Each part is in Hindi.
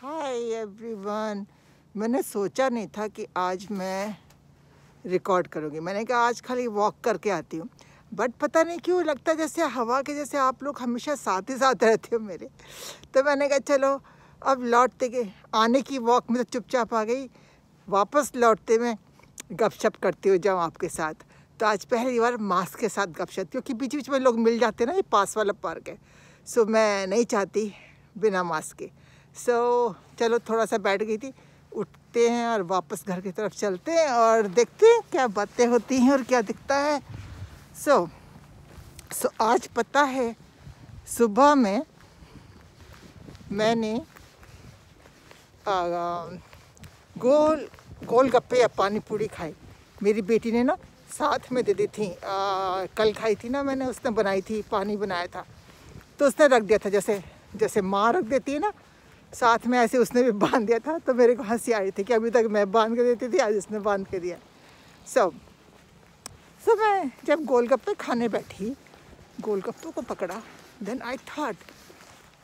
हाय एवरीवन मैंने सोचा नहीं था कि आज मैं रिकॉर्ड करूँगी मैंने कहा आज खाली वॉक करके आती हूँ बट पता नहीं क्यों लगता जैसे हवा के जैसे आप लोग हमेशा साथ ही साथ रहते हो मेरे तो मैंने कहा चलो अब लौटते गए आने की वॉक में तो चुपचाप आ गई वापस लौटते में गपशप करती हूँ जाऊँ आपके साथ तो आज पहली बार मास्क के साथ गपशप क्योंकि बीच बीच में लोग मिल जाते हैं ना ये पास वाला पार्क है सो मैं नहीं चाहती बिना मास्क के सो so, चलो थोड़ा सा बैठ गई थी उठते हैं और वापस घर की तरफ चलते हैं और देखते हैं क्या बातें होती हैं और क्या दिखता है सो so, सो so आज पता है सुबह में मैंने आ, गोल गोल गप्पे या पानी पूरी खाई मेरी बेटी ने ना साथ में दे दी थी आ, कल खाई थी ना मैंने उसने बनाई थी पानी बनाया था तो उसने रख दिया था जैसे जैसे माँ रख देती है ना साथ में ऐसे उसने भी बांध दिया था तो मेरे को हंसी रही थी कि अभी तक मैं बांध के देती थी आज उसने बांध के दिया सब so, so मैं जब गोलगप्पे खाने बैठी गोलगप्पों को पकड़ा देन आई थाट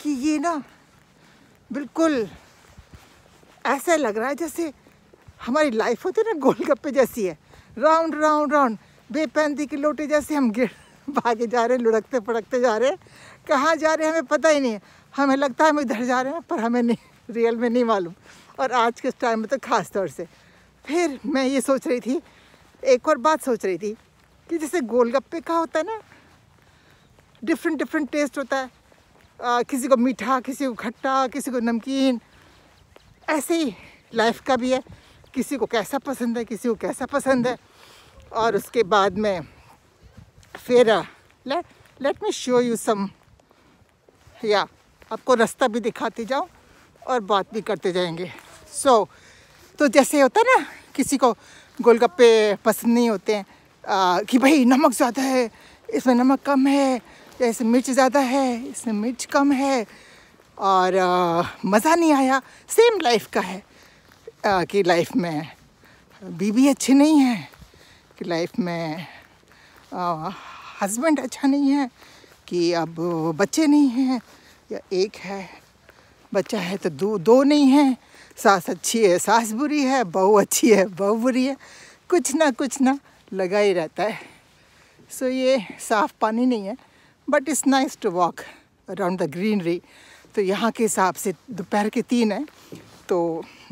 कि ये ना बिल्कुल ऐसा लग रहा है जैसे हमारी लाइफ होती है ना गोलगप्पे जैसी है राउंड राउंड राउंड बेपैंती के लोटे जैसे हम गिर भागे जा रहे हैं लुढ़कते फड़कते जा रहे हैं कहाँ जा रहे हैं हमें पता ही नहीं है हमें लगता है हम इधर जा रहे हैं पर हमें नहीं रियल में नहीं मालूम और आज के टाइम में तो ख़ास तौर से फिर मैं ये सोच रही थी एक और बात सोच रही थी कि जैसे गोलगप्पे का होता है ना डिफरेंट डिफरेंट टेस्ट होता है आ, किसी को मीठा किसी को खट्टा किसी को नमकीन ऐसे ही लाइफ का भी है किसी को कैसा पसंद है किसी को कैसा पसंद है और उसके बाद में फिर let let me show you some या आपको रास्ता भी दिखाते जाओ और बात भी करते जाएंगे सो so, तो जैसे होता है ना किसी को गोलगप्पे पसंद नहीं होते हैं आ, कि भाई नमक ज़्यादा है इसमें नमक कम है या इसमें मिर्च ज़्यादा है इसमें मिर्च कम है और मज़ा नहीं आया सेम लाइफ का है आ, कि लाइफ में बीवी अच्छी नहीं है कि लाइफ में हस्बैंड अच्छा नहीं है कि अब बच्चे नहीं हैं या एक है बच्चा है तो दो दो नहीं है सास अच्छी है सास बुरी है बहू अच्छी है बहू बुरी है कुछ ना कुछ ना लगा ही रहता है सो ये साफ़ पानी नहीं है but it's nice to walk around the greenery तो यहाँ के हिसाब से दोपहर के तीन है तो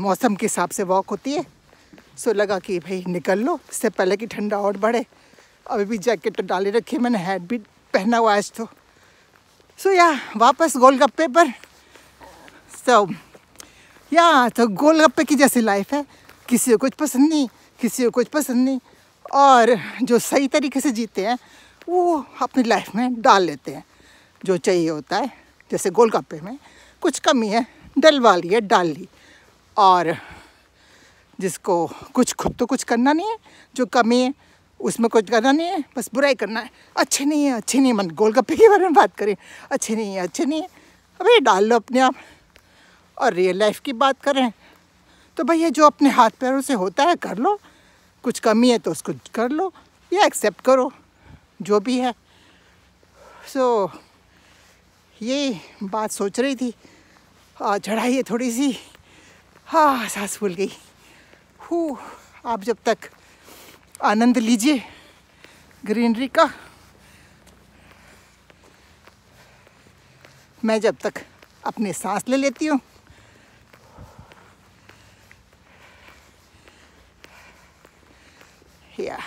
मौसम के हिसाब से वॉक होती है सो so, लगा कि भाई निकल लो इससे पहले कि ठंडा और बढ़े अभी भी जैकेट तो डाले रखी मैंने हैट भी पहना हुआ आज तो सो या वापस गोलगप्पे पर सो या तो गोलगप्पे की जैसी लाइफ है किसी को कुछ पसंद नहीं किसी को कुछ पसंद नहीं और जो सही तरीके से जीते हैं वो अपनी लाइफ में डाल लेते हैं जो चाहिए होता है जैसे गोलगप्पे में कुछ कमी है डलवा ली है डाल ली और जिसको कुछ खुद तो कुछ करना नहीं है जो कमी है उसमें कुछ करना नहीं है बस बुराई करना है अच्छे नहीं है अच्छे नहीं है मन गोलगप्पे के बारे में बात करें अच्छे नहीं है अच्छे नहीं है अभी डाल लो अपने आप और रियल लाइफ की बात करें तो भैया जो अपने हाथ पैरों से होता है कर लो कुछ कमी है तो उसको कर लो या एक्सेप्ट करो जो भी है सो so, ये बात सोच रही थी चढ़ाई है थोड़ी सी हाँ सांस फूल गई हो आप जब तक आनंद लीजिए ग्रीनरी का मैं जब तक अपने सांस ले लेती हूँ Yeah.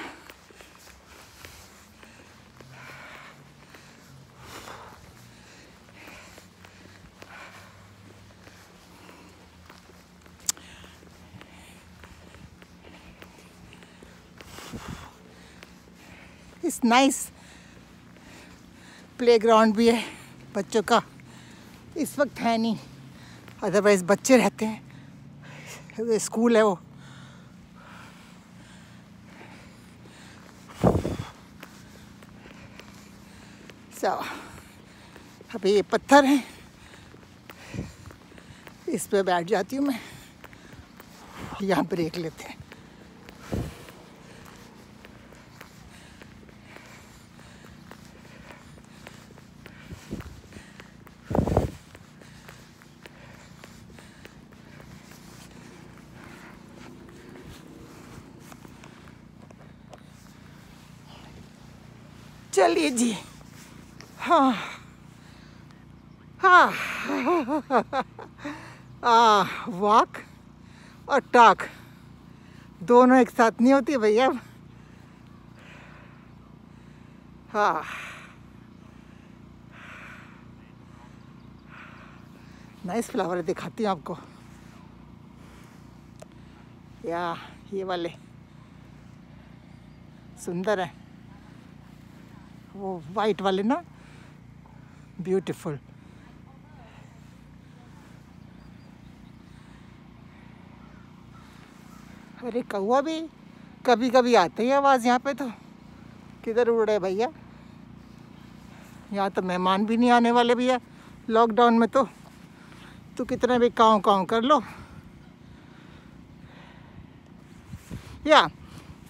नाइस नाइस प्लेग्राउंड भी है बच्चों का इस वक्त है नहीं अदरवाइज बच्चे रहते हैं स्कूल है वो सो so, अभी ये पत्थर हैं इस पे बैठ जाती हूँ मैं यहाँ ब्रेक लेते हैं चलिए जी हाँ हाँ आ, वाक और टाक दोनों एक साथ नहीं होती भैया हाँ नाइस फ्लावर दिखाती हूँ आपको या ये वाले सुंदर है वो वाइट वाले ना ब्यूटीफुल अरे कौआ भी कभी कभी आते ही आवाज़ यहाँ पे तो किधर उड़ रहे भैया यहाँ तो मेहमान भी नहीं आने वाले भैया लॉकडाउन में तो तो कितने भी काँव काँव कर लो या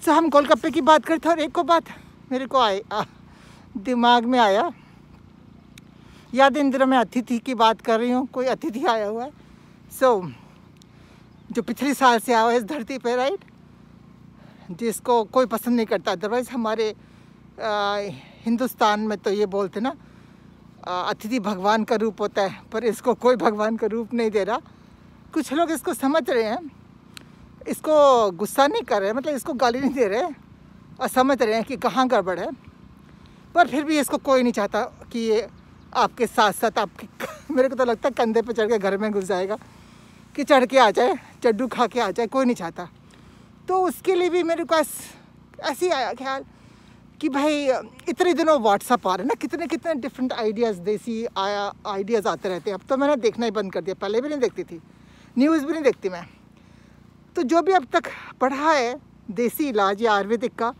तो हम गोलगप्पे की बात करते हैं और एक को बात मेरे को आए आ, दिमाग में आया याद इंद्र मैं अतिथि की बात कर रही हूँ कोई अतिथि आया हुआ है सो so, जो पिछले साल से आया है इस धरती पर राइट जिसको कोई पसंद नहीं करता अदरवाइज़ हमारे आ, हिंदुस्तान में तो ये बोलते ना अतिथि भगवान का रूप होता है पर इसको कोई भगवान का रूप नहीं दे रहा कुछ लोग इसको समझ रहे हैं इसको गुस्सा नहीं कर रहे मतलब इसको गाली नहीं दे रहे और समझ रहे हैं कि कहाँ गड़बड़ है पर फिर भी इसको कोई नहीं चाहता कि ये आपके साथ साथ आपके मेरे को तो लगता है कंधे पे चढ़ के घर में घुस जाएगा कि चढ़ के आ जाए चड्डू खा के आ जाए कोई नहीं चाहता तो उसके लिए भी मेरे पास ही आया ख्याल कि भाई इतने दिनों व्हाट्सअप आ रहे ना कितने कितने डिफरेंट आइडियाज़ देसी आया आइडियाज़ आते रहते हैं अब तो मैंने देखना ही बंद कर दिया पहले भी नहीं देखती थी न्यूज़ भी नहीं देखती मैं तो जो भी अब तक पढ़ा है देसी इलाज या आयुर्वेदिक का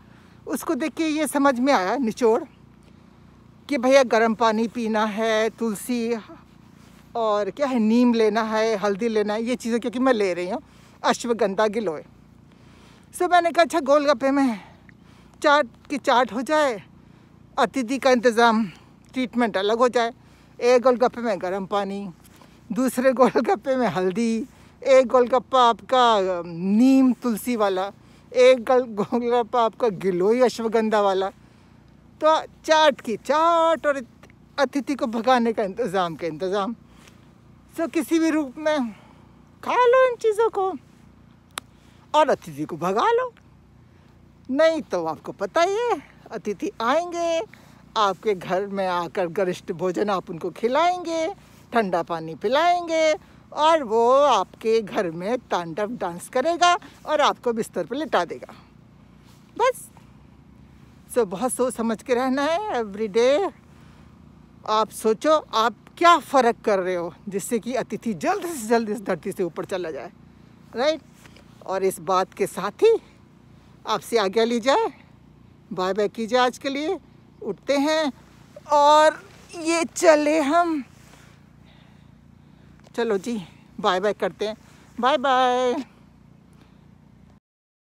उसको देख के ये समझ में आया निचोड़ कि भैया गर्म पानी पीना है तुलसी और क्या है नीम लेना है हल्दी लेना है ये चीज़ें क्योंकि मैं ले रही हूँ अश्वगंधा गिलोय सो मैंने कहा अच्छा गोलगप्पे में चाट की चाट हो जाए अतिथि का इंतज़ाम ट्रीटमेंट अलग हो जाए एक गोलगप्पे में गर्म पानी दूसरे गोलगप्पे में हल्दी एक गोलगप्पा आपका नीम तुलसी वाला एक गोलगप्पा आपका गिलोई अश्वगंधा वाला तो चाट की चाट और अतिथि को भगाने का इंतज़ाम का इंतज़ाम सो तो किसी भी रूप में खा लो इन चीज़ों को और अतिथि को भगा लो नहीं तो आपको पता ही है अतिथि आएंगे आपके घर में आकर गरिष्ठ भोजन आप उनको खिलाएंगे ठंडा पानी पिलाएंगे और वो आपके घर में तांडव डांस करेगा और आपको बिस्तर पर लिटा देगा बस सो बहुत सोच समझ के रहना है एवरीडे आप सोचो आप क्या फ़र्क कर रहे हो जिससे कि अतिथि जल्द से जल्द इस धरती से ऊपर चला जाए राइट और इस बात के साथ ही आपसे आज्ञा ली जाए बाय बाय कीजिए आज के लिए उठते हैं और ये चले हम चलो जी बाय बाय करते हैं बाय बाय